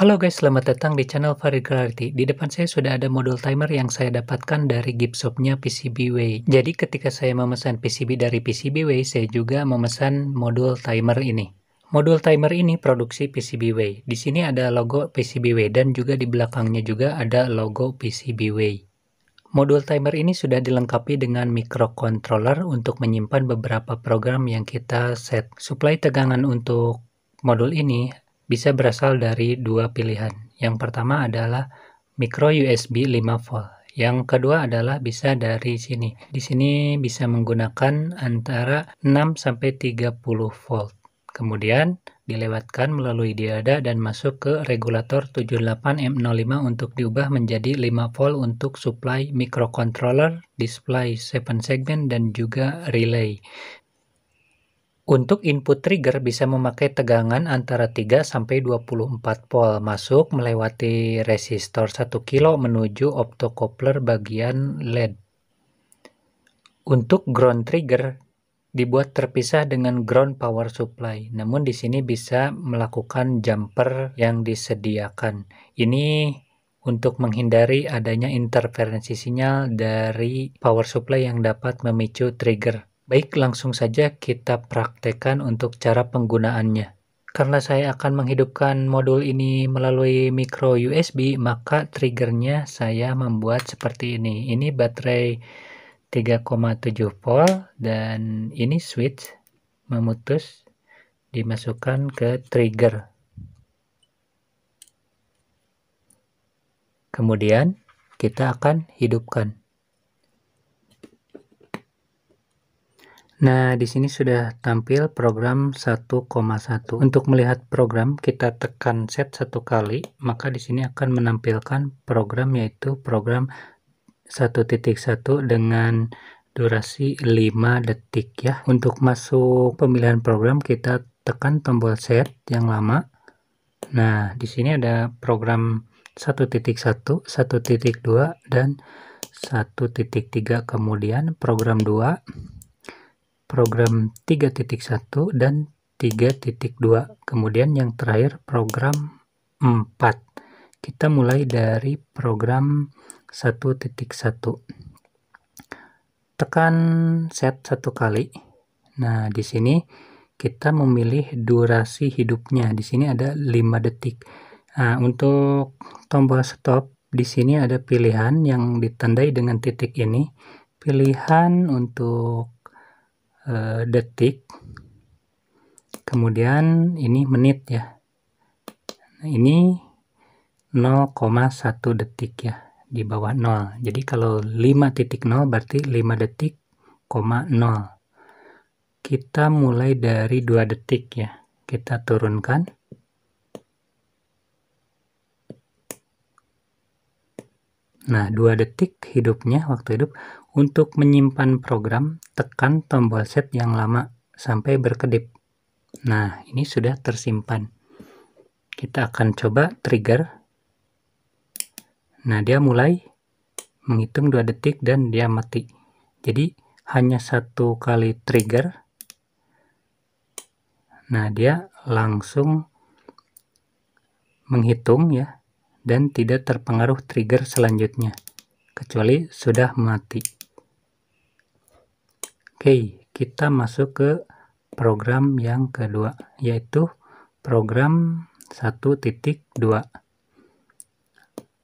Halo guys, selamat datang di channel Farid Clarity. Di depan saya sudah ada modul timer yang saya dapatkan dari giftshopnya PCBWay. Jadi ketika saya memesan PCB dari PCBWay, saya juga memesan modul timer ini. Modul timer ini produksi PCBWay. Di sini ada logo PCBWay dan juga di belakangnya juga ada logo PCBWay. Modul timer ini sudah dilengkapi dengan microcontroller untuk menyimpan beberapa program yang kita set. Supply tegangan untuk modul ini bisa berasal dari dua pilihan. Yang pertama adalah micro USB 5 volt. Yang kedua adalah bisa dari sini. Di sini bisa menggunakan antara 6 sampai 30 volt. Kemudian dilewatkan melalui diada dan masuk ke regulator 78M05 untuk diubah menjadi 5 volt untuk supply microcontroller, display 7 segment, dan juga relay. Untuk input trigger bisa memakai tegangan antara 3 sampai 24 volt masuk melewati resistor 1 kilo menuju optocoupler bagian LED. Untuk ground trigger dibuat terpisah dengan ground power supply. Namun di sini bisa melakukan jumper yang disediakan. Ini untuk menghindari adanya interferensi sinyal dari power supply yang dapat memicu trigger. Baik, langsung saja kita praktekkan untuk cara penggunaannya. Karena saya akan menghidupkan modul ini melalui micro USB, maka triggernya saya membuat seperti ini. Ini baterai 3,7 volt dan ini switch memutus dimasukkan ke trigger. Kemudian kita akan hidupkan. Nah, di sini sudah tampil program 1,1. Untuk melihat program, kita tekan set satu kali, maka di sini akan menampilkan program yaitu program 1.1 dengan durasi 5 detik ya. Untuk masuk pemilihan program, kita tekan tombol set yang lama. Nah, di sini ada program 1.1, 1.2, dan 1.3 kemudian program 2 program 3.1 dan 3.2. Kemudian yang terakhir program 4. Kita mulai dari program 1.1. Tekan set satu kali. Nah, di sini kita memilih durasi hidupnya. Di sini ada 5 detik. Nah, untuk tombol stop di sini ada pilihan yang ditandai dengan titik ini. Pilihan untuk e, detik kemudian ini menit ya nah, ini 0,1 detik ya di bawah 0 jadi kalau 5.0 berarti 5 detik 0 kita mulai dari 2 detik ya kita turunkan 0,1 Nah, dua detik hidupnya, waktu hidup, untuk menyimpan program, tekan tombol set yang lama sampai berkedip. Nah, ini sudah tersimpan. Kita akan coba trigger. Nah, dia mulai menghitung dua detik dan dia mati. Jadi, hanya satu kali trigger. Nah, dia langsung menghitung ya dan tidak terpengaruh trigger selanjutnya, kecuali sudah mati. Oke, kita masuk ke program yang kedua, yaitu program 1.2.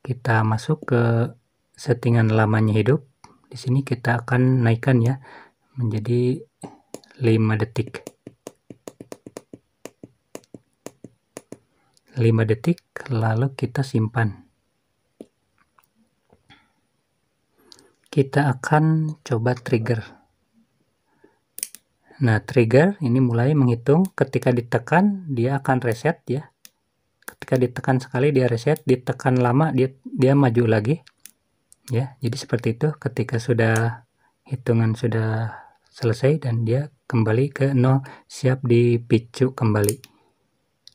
Kita masuk ke settingan lamanya hidup. Di sini kita akan naikkan ya menjadi 5 detik. 5 detik lalu kita simpan kita akan coba trigger nah trigger ini mulai menghitung ketika ditekan dia akan reset ya ketika ditekan sekali dia reset ditekan lama dia dia maju lagi ya jadi seperti itu ketika sudah hitungan sudah selesai dan dia kembali ke nol siap dipicu kembali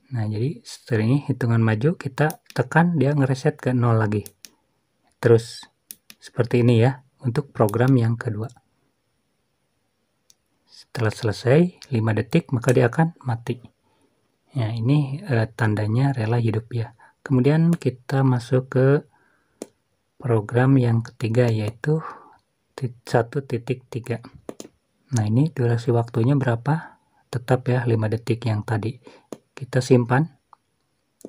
Nah, jadi setelah ini hitungan maju kita tekan dia ngereset ke nol lagi. Terus seperti ini ya untuk program yang kedua. Setelah selesai 5 detik maka dia akan mati. Ya, ini eh, tandanya rela hidup ya. Kemudian kita masuk ke program yang ketiga yaitu 1.3. Nah, ini durasi waktunya berapa? Tetap ya 5 detik yang tadi kita simpan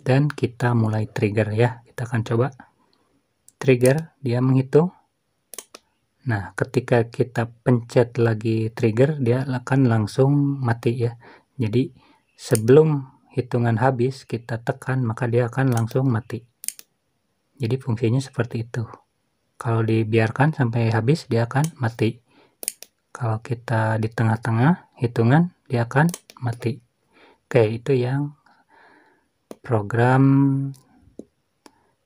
dan kita mulai trigger ya kita akan coba trigger dia menghitung nah ketika kita pencet lagi trigger dia akan langsung mati ya jadi sebelum hitungan habis kita tekan maka dia akan langsung mati jadi fungsinya seperti itu kalau dibiarkan sampai habis dia akan mati kalau kita di tengah-tengah hitungan dia akan mati Oke, itu yang program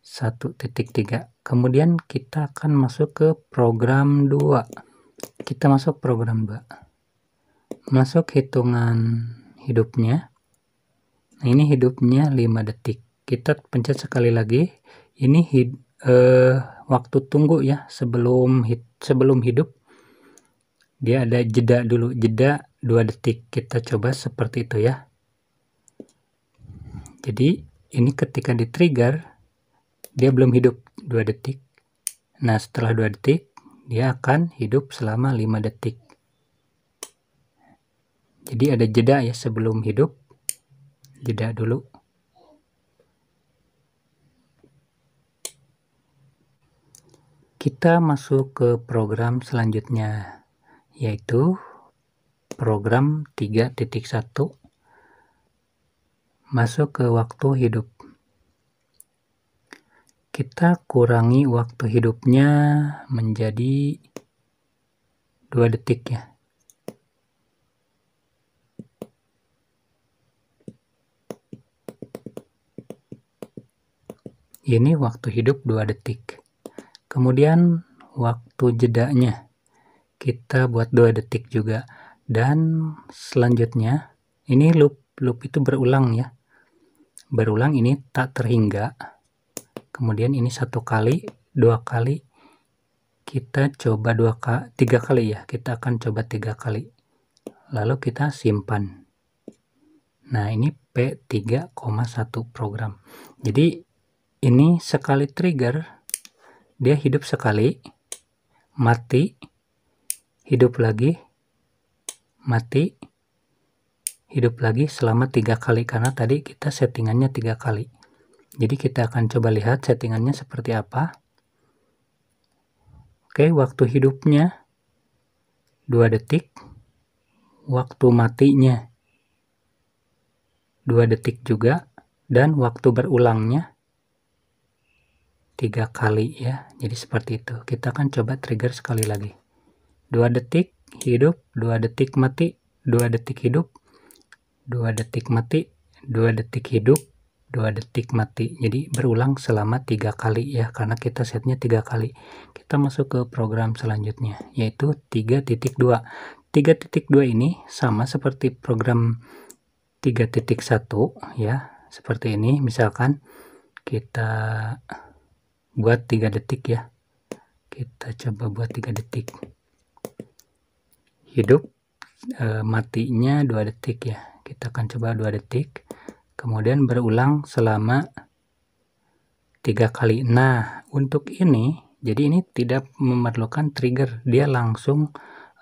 1.3. Kemudian kita akan masuk ke program 2. Kita masuk program 2. Masuk hitungan hidupnya. Nah, ini hidupnya 5 detik. Kita pencet sekali lagi. Ini hid, eh, waktu tunggu ya sebelum hid, sebelum hidup. Dia ada jeda dulu, jeda 2 detik. Kita coba seperti itu ya. Jadi ini ketika di trigger dia belum hidup 2 detik. Nah, setelah 2 detik dia akan hidup selama 5 detik. Jadi ada jeda ya sebelum hidup. Jeda dulu. Kita masuk ke program selanjutnya yaitu program 3.1 Masuk ke waktu hidup. Kita kurangi waktu hidupnya menjadi dua detik ya. Ini waktu hidup dua detik. Kemudian waktu jedanya kita buat dua detik juga. Dan selanjutnya ini loop loop itu berulang ya berulang ini tak terhingga kemudian ini satu kali dua kali kita coba dua kali tiga kali ya kita akan coba tiga kali lalu kita simpan nah ini P3,1 program jadi ini sekali trigger dia hidup sekali mati hidup lagi mati hidup lagi selama tiga kali karena tadi kita settingannya tiga kali jadi kita akan coba lihat settingannya seperti apa oke waktu hidupnya dua detik waktu matinya dua detik juga dan waktu berulangnya tiga kali ya jadi seperti itu kita akan coba trigger sekali lagi dua detik hidup dua detik mati dua detik hidup dua detik mati, dua detik hidup, dua detik mati. Jadi berulang selama tiga kali ya karena kita setnya tiga kali. Kita masuk ke program selanjutnya yaitu 3.2. 3.2 ini sama seperti program 3.1 ya. Seperti ini misalkan kita buat tiga detik ya. Kita coba buat tiga detik. Hidup e, matinya dua detik ya kita akan coba 2 detik kemudian berulang selama tiga kali nah untuk ini jadi ini tidak memerlukan trigger dia langsung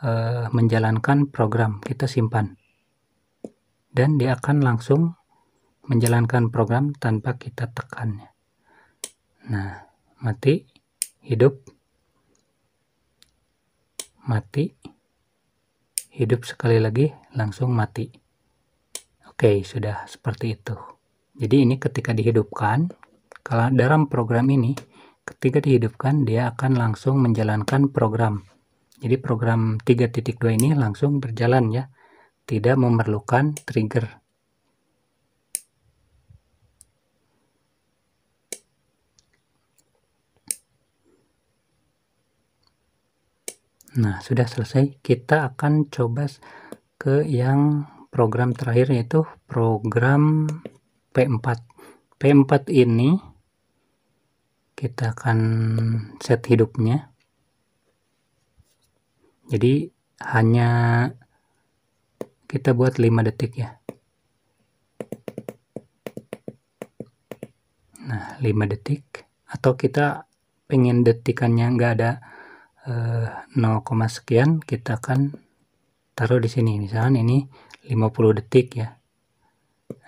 uh, menjalankan program kita simpan dan dia akan langsung menjalankan program tanpa kita tekannya nah mati hidup mati hidup sekali lagi langsung mati Oke, sudah seperti itu. Jadi ini ketika dihidupkan, kalau dalam program ini, ketika dihidupkan dia akan langsung menjalankan program. Jadi program 3.2 ini langsung berjalan ya, tidak memerlukan trigger. Nah, sudah selesai. Kita akan coba ke yang program terakhir yaitu program P4 P4 ini kita akan set hidupnya jadi hanya kita buat 5 detik ya nah 5 detik atau kita pengen detikannya nggak ada eh, 0, sekian kita akan taruh di sini misalnya ini 50 detik ya.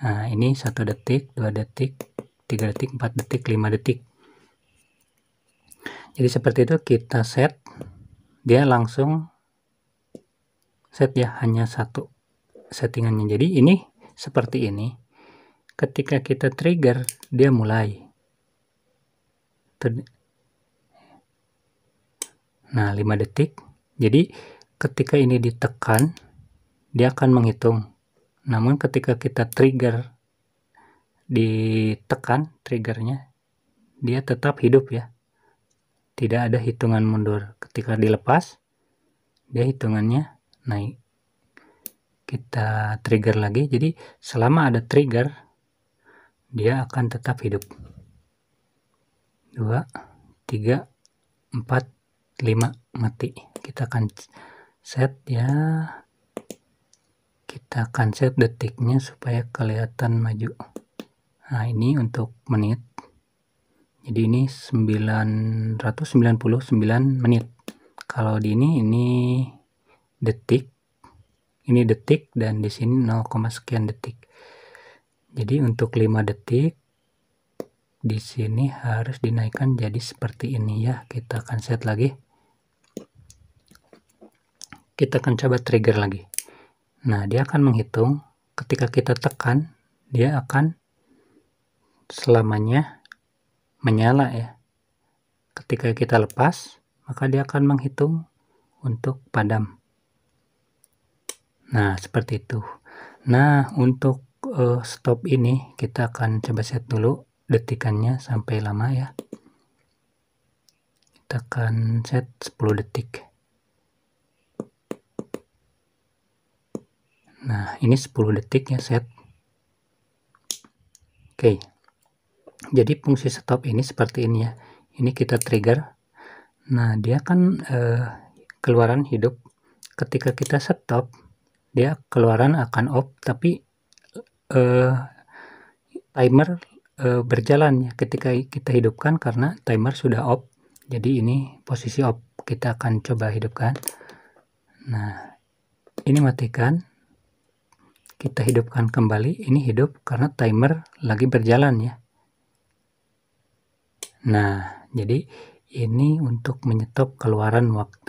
Nah, ini satu detik, dua detik, tiga detik, empat detik, lima detik. Jadi seperti itu kita set dia langsung set ya hanya satu settingannya. Jadi ini seperti ini. Ketika kita trigger dia mulai. Nah, 5 detik. Jadi ketika ini ditekan dia akan menghitung. Namun ketika kita trigger ditekan triggernya, dia tetap hidup ya. Tidak ada hitungan mundur. Ketika dilepas, dia hitungannya naik. Kita trigger lagi. Jadi selama ada trigger, dia akan tetap hidup. Dua, tiga, empat, lima mati. Kita akan set ya kita akan set detiknya supaya kelihatan maju nah ini untuk menit jadi ini 999 menit kalau di ini ini detik ini detik dan di sini 0, sekian detik jadi untuk 5 detik di sini harus dinaikkan jadi seperti ini ya kita akan set lagi kita akan coba trigger lagi Nah, dia akan menghitung ketika kita tekan, dia akan selamanya menyala ya. Ketika kita lepas, maka dia akan menghitung untuk padam. Nah, seperti itu. Nah, untuk uh, stop ini kita akan coba set dulu detikannya sampai lama ya. Kita akan set 10 detik. Nah, ini 10 detik ya set. Oke. Jadi fungsi stop ini seperti ini ya. Ini kita trigger. Nah, dia kan eh, keluaran hidup. Ketika kita stop, dia keluaran akan off tapi eh, timer eh, berjalan ya ketika kita hidupkan karena timer sudah off. Jadi ini posisi off. Kita akan coba hidupkan. Nah, ini matikan kita hidupkan kembali ini hidup karena timer lagi berjalan ya nah jadi ini untuk menyetop keluaran waktu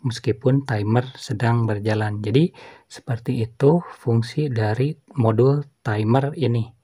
meskipun timer sedang berjalan jadi seperti itu fungsi dari modul timer ini